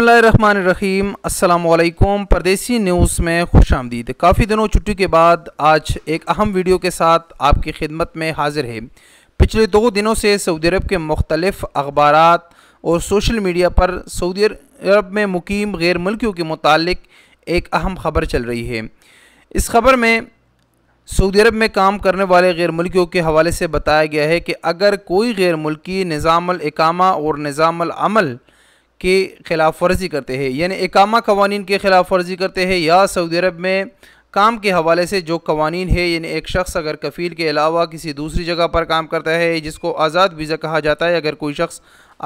बसमीम अल्लाम परदेसी न्यूज़ में खुश आमदीद काफ़ी दिनों छुट्टी के बाद आज एक अहम वीडियो के साथ आपकी खिदमत में हाजिर है पिछले दो दिनों से सऊदी अरब के मुख्तलफ़ अखबार और सोशल मीडिया पर सऊदी अरब में मुकीम गैर मुल्कियों के मुतल एक अहम ख़बर चल रही है इस खबर में सऊदी अरब में काम करने वाले गैर मुल्कियों के हवाले से बताया गया है कि अगर कोई गैर मुल्की निज़ामकामा और निज़ाम की खिलाफ वर्जी करते हैं यानी एकामा कवानीन के खिलाफ वर्जी करते हैं या सऊदी अरब में काम के हवाले से जो कवानीन है यानी एक शख्स अगर कफ़ील के अलावा किसी दूसरी जगह पर काम करता है जिसको आज़ाद वीज़ा कहा जाता है अगर कोई शख्स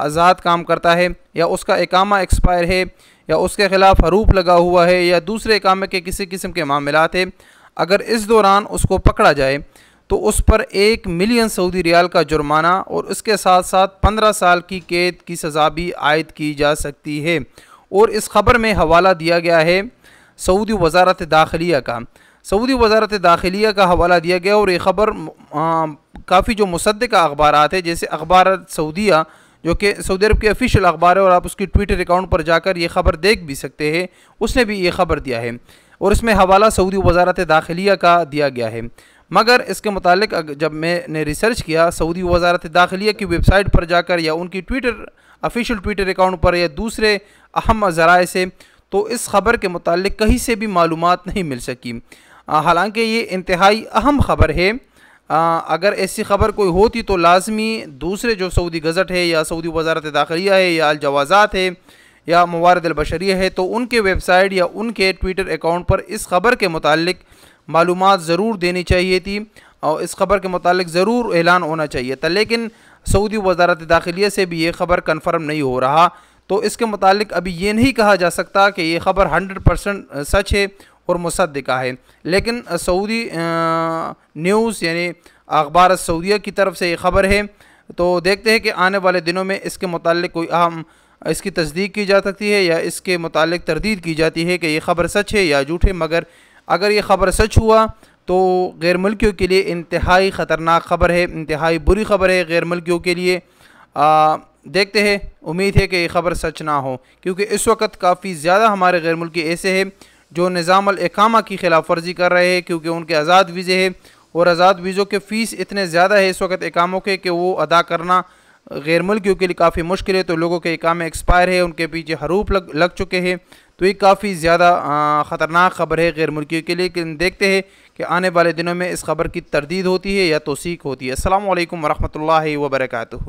आज़ाद काम करता है या उसका एकामा एक्सपायर है या उसके ख़िलाफ़ हरूप लगा हुआ है या दूसरे एकामे के किसी किस्म के मामलात है अगर इस दौरान उसको पकड़ा जाए तो उस पर एक मिलियन सऊदी रियाल का जुर्माना और उसके साथ साथ पंद्रह साल की कैद की सज़ा भी आयद की जा सकती है और इस खबर में हवाला दिया गया है सऊदी वजारत दाखिलिया का सऊदी वजारत दाखिलिया का हवाला दिया गया और ये ख़बर काफ़ी जो मुसद का अखबार है जैसे अखबार सऊदिया जो कि सऊदी अरब के ऑफिशियल अखबार है और आप उसकी ट्विटर अकाउंट पर जाकर यह ख़बर देख भी सकते हैं उसने भी ये ख़बर दिया है और इसमें हवाला सऊदी वजारत दाखिलिया का दिया गया है मगर इसके मुतालिक जब मैंने रिसर्च किया सऊदी वजारत दाखिलिया की वेबसाइट पर जाकर या उनकी ट्विटर ऑफिशियल ट्विटर अकाउंट पर या दूसरे अहम ज़राए से तो इस खबर के मुतालिक कहीं से भी मालूम नहीं मिल सकी हालांकि ये इंतहाई अहम खबर है आ, अगर ऐसी खबर कोई होती तो लाजमी दूसरे जो सऊदी गज़ट है या सऊदी वजारत दाखिलिया है या अलजवाज़ात है या मवारद है तो उनके वेबसाइट या उनके ट्विटर अकाउंट पर इस खबर के मुतालिक मालूम ज़रूर देनी चाहिए थी और इस खबर के मतलब ज़रूर ऐलान होना चाहिए था लेकिन सऊदी वजारत दाखिले से भी ये खबर कन्फर्म नहीं हो रहा तो इसके मतलब अभी ये नहीं कहा जा सकता कि ये खबर हंड्रेड परसेंट सच है और मुसदा है लेकिन सऊदी न्यूज़ यानी अखबार सऊदिया की तरफ से ये खबर है तो देखते हैं कि आने वाले दिनों में इसके मतलब कोई अहम इसकी तस्दीक की जा सकती है या इसके मतलब तरदीद की जाती है कि ये खबर सच है या झूठ है मगर अगर ये ख़बर सच हुआ तो गैर मुल्कियों के लिए इंतहाई ख़तरनाक ख़बर है इंतहाई बुरी ख़बर है गैर मुल्कियों के लिए आ, देखते हैं उम्मीद है कि ये ख़बर सच ना हो क्योंकि इस वक्त काफ़ी ज़्यादा हमारे गैर मुल्की ऐसे हैं जो निज़ाम अकामा की खिलाफ वर्जी कर रहे हैं क्योंकि उनके आज़ाद वीज़े हैं और आज़ाद वीज़ों के फ़ीस इतने ज़्यादा है इस वक्त एकामों के कि वो अदा करना गैर मुल्कियों के लिए काफ़ी मुश्किल है तो लोगों के काम एक्सपायर है उनके पीछे हरूप लग लग चुके हैं तो ये काफ़ी ज़्यादा ख़तरनाक खबर है गैर मुल्कियों के लिए लेकिन देखते हैं कि आने वाले दिनों में इस खबर की तरदीद होती है या तोसीक होती है असल वरहमल वर्का